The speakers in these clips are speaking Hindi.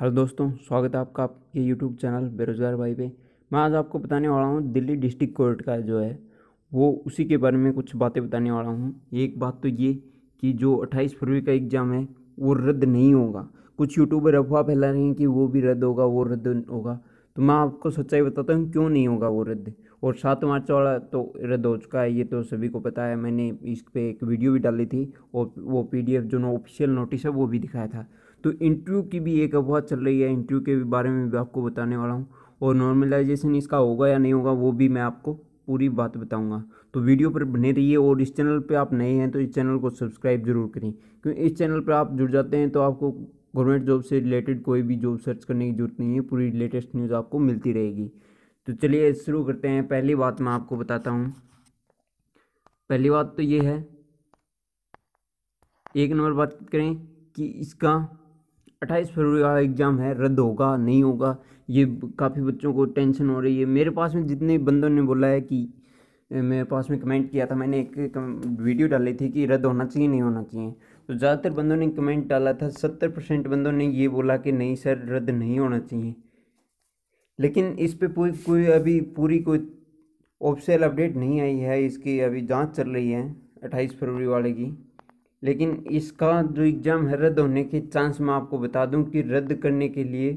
हेलो दोस्तों स्वागत है आपका आपके यूट्यूब चैनल बेरोज़गार भाई पे मैं आज आपको बताने वाला हूँ दिल्ली डिस्ट्रिक्ट कोर्ट का जो है वो उसी के बारे में कुछ बातें बताने वाला हूँ एक बात तो ये कि जो 28 फरवरी का एग्ज़ाम है वो रद्द नहीं होगा कुछ यूट्यूबर अफवाह फैला रहे हैं कि वो भी रद्द होगा वो रद्द होगा तो मैं आपको सच्चाई बताता हूँ क्यों नहीं होगा वो रद्द और सात मार्च वाला तो रद्द हो चुका है ये तो सभी को पता है मैंने इस पर एक वीडियो भी डाली थी और वो पीडीएफ जो नो ऑफिशियल नोटिस है वो भी दिखाया था तो इंटरव्यू की भी एक अफवाह चल रही है इंटरव्यू के भी बारे में भी आपको बताने वाला हूँ और नॉर्मलाइजेशन इसका होगा या नहीं होगा वो भी मैं आपको पूरी बात बताऊंगा तो वीडियो पर बने रहिए और इस चैनल पे आप नए हैं तो इस चैनल को सब्सक्राइब जरूर करें क्योंकि इस चैनल पर आप जुड़ जाते हैं तो आपको गवर्नमेंट जॉब से रिलेटेड कोई भी जॉब सर्च करने की ज़रूरत नहीं है पूरी लेटेस्ट न्यूज़ आपको मिलती रहेगी तो चलिए शुरू करते हैं पहली बात मैं आपको बताता हूँ पहली बात तो ये है एक नंबर बात करें कि इसका अट्ठाईस फरवरी का एग्ज़ाम है रद्द होगा नहीं होगा ये काफ़ी बच्चों को टेंशन हो रही है मेरे पास में जितने बंदों ने बोला है कि मेरे पास में कमेंट किया था मैंने एक वीडियो डाली थी कि रद्द होना चाहिए नहीं होना चाहिए तो ज़्यादातर बंदों ने कमेंट डाला था सत्तर परसेंट बंदों ने ये बोला कि नहीं सर रद्द नहीं होना चाहिए लेकिन इस पर कोई कोई अभी पूरी कोई ऑफिशियल अपडेट नहीं आई है इसकी अभी जांच चल रही है अट्ठाईस फरवरी वाले की लेकिन इसका जो एग्ज़ाम है रद्द होने के चांस मैं आपको बता दूं कि रद्द करने के लिए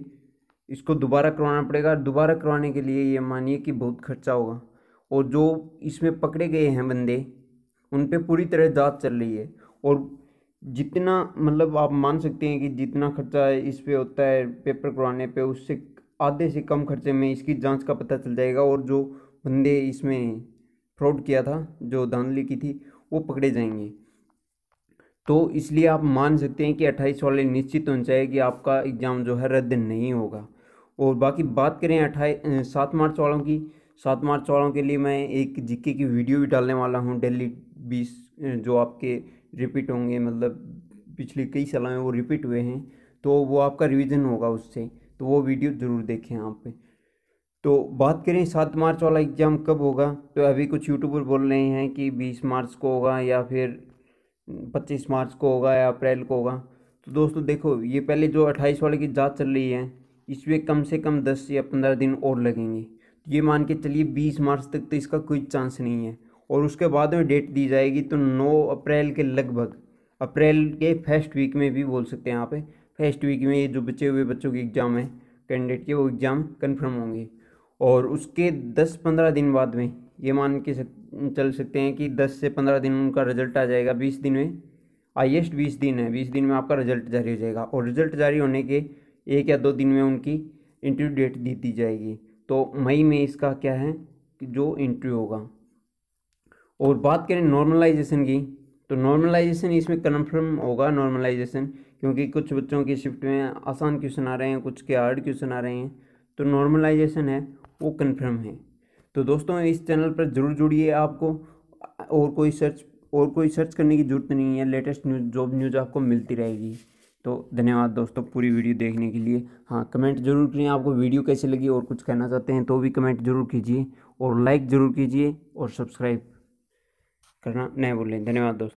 इसको दोबारा करवाना पड़ेगा और दोबारा करवाने के लिए ये मानिए कि बहुत खर्चा होगा और जो इसमें पकड़े गए हैं बंदे उन पर पूरी तरह जाँच चल रही है और जितना मतलब आप मान सकते हैं कि जितना खर्चा है इस पे होता है पेपर करवाने पे उससे आधे से कम खर्चे में इसकी जांच का पता चल जाएगा और जो बंदे इसमें फ्रॉड किया था जो धांधली की थी वो पकड़े जाएंगे तो इसलिए आप मान सकते हैं कि अट्ठाईस वाले निश्चित होना चाहिए कि आपका एग्ज़ाम जो है रद्द नहीं होगा और बाकी बात करें अट्ठाईस सात मार्च वालों की सात मार्च वालों के लिए मैं एक जिक्के की वीडियो भी डालने वाला हूँ डेली बीस जो आपके रिपीट होंगे मतलब पिछले कई सालों में वो रिपीट हुए हैं तो वो आपका रिवीजन होगा उससे तो वो वीडियो ज़रूर देखें आप तो बात करें सात मार्च वाला एग्ज़ाम कब होगा तो अभी कुछ यूट्यूबर बोल रहे हैं कि बीस मार्च को होगा या फिर पच्चीस मार्च को होगा या अप्रैल को होगा तो दोस्तों देखो ये पहले जो अट्ठाईस वाले की जाँच चल रही है इसमें कम से कम दस या पंद्रह दिन और लगेंगे ये मान के चलिए बीस मार्च तक तो इसका कोई चांस नहीं है और उसके बाद में डेट दी जाएगी तो नौ अप्रैल के लगभग अप्रैल के फर्स्ट वीक में भी बोल सकते हैं यहाँ पे फर्स्ट वीक में ये जो बचे हुए बच्चों के एग्ज़ाम है कैंडिडेट के वो एग्ज़ाम कन्फर्म होंगे और उसके दस पंद्रह दिन बाद में ये मान के सक, चल सकते हैं कि दस से पंद्रह दिन उनका रिजल्ट आ जाएगा बीस दिन में हाइएस्ट बीस दिन है बीस दिन में आपका रिजल्ट जारी हो जाएगा और रिजल्ट जारी होने के एक या दो दिन में उनकी इंटरव्यू डेट दी दी जाएगी तो मई में इसका क्या है कि जो इंटरव्यू होगा और बात करें नॉर्मलाइजेशन की तो नॉर्मलाइजेशन इसमें कन्फर्म होगा नॉर्मलाइजेशन क्योंकि कुछ बच्चों की शिफ्ट में आसान क्वेश्चन आ रहे हैं कुछ के हार्ड क्वेश्चन आ रहे हैं तो नॉर्मलाइजेशन है वो कन्फर्म है तो दोस्तों इस चैनल पर ज़रूर जुड़िए आपको और कोई सर्च और कोई सर्च करने की ज़रूरत नहीं है लेटेस्ट न्यूज़ जॉब न्यूज़ आपको मिलती रहेगी तो धन्यवाद दोस्तों पूरी वीडियो देखने के लिए हाँ कमेंट जरूर करिए आपको वीडियो कैसी लगी और कुछ कहना चाहते हैं तो भी कमेंट जरूर कीजिए और लाइक ज़रूर कीजिए और सब्सक्राइब करना न भूलें धन्यवाद दोस्तों